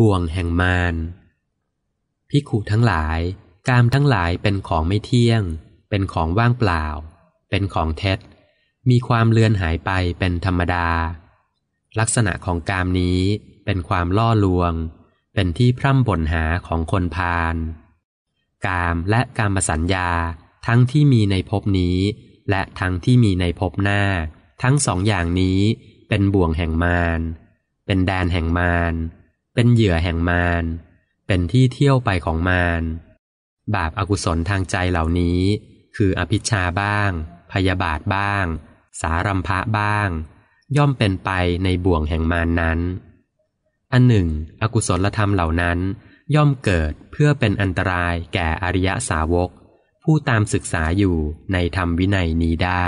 บ่วงแห่งมาร พิขุทั้งหลาย กามทั้งหลายเป็นของไม่เที่ยง เป็นของว่างเปล่า เป็นของเท็จ มีความเลือนหายไปเป็นธรรมดา ลักษณะของกามนี้เป็นความล่อลวง เป็นที่พร่ำบ่นหาของคนพาล กามและกามสัญญาทั้งที่มีในภพนี้ และทั้งที่มีในภพหน้า ทั้งสองอย่างนี้เป็นบ่วงแห่งมาร เป็นแดนแห่งมารเป็นเหยื่อแห่งมาร เป็นที่เที่ยวไปของมาร บาปอากุศลทางใจเหล่านี้คืออภิชาบ้าง พยาบาทบ้าง สารัมภะบ้าง ย่อมเป็นไปในบ่วงแห่งมารนนั้น อันหนึ่ง อกุศลธรรมเหล่านั้น ย่อมเกิดเพื่อเป็นอันตรายแก่อริยสาวก ผู้ตามศึกษาอยู่ในธรรมวินัยนี้ได้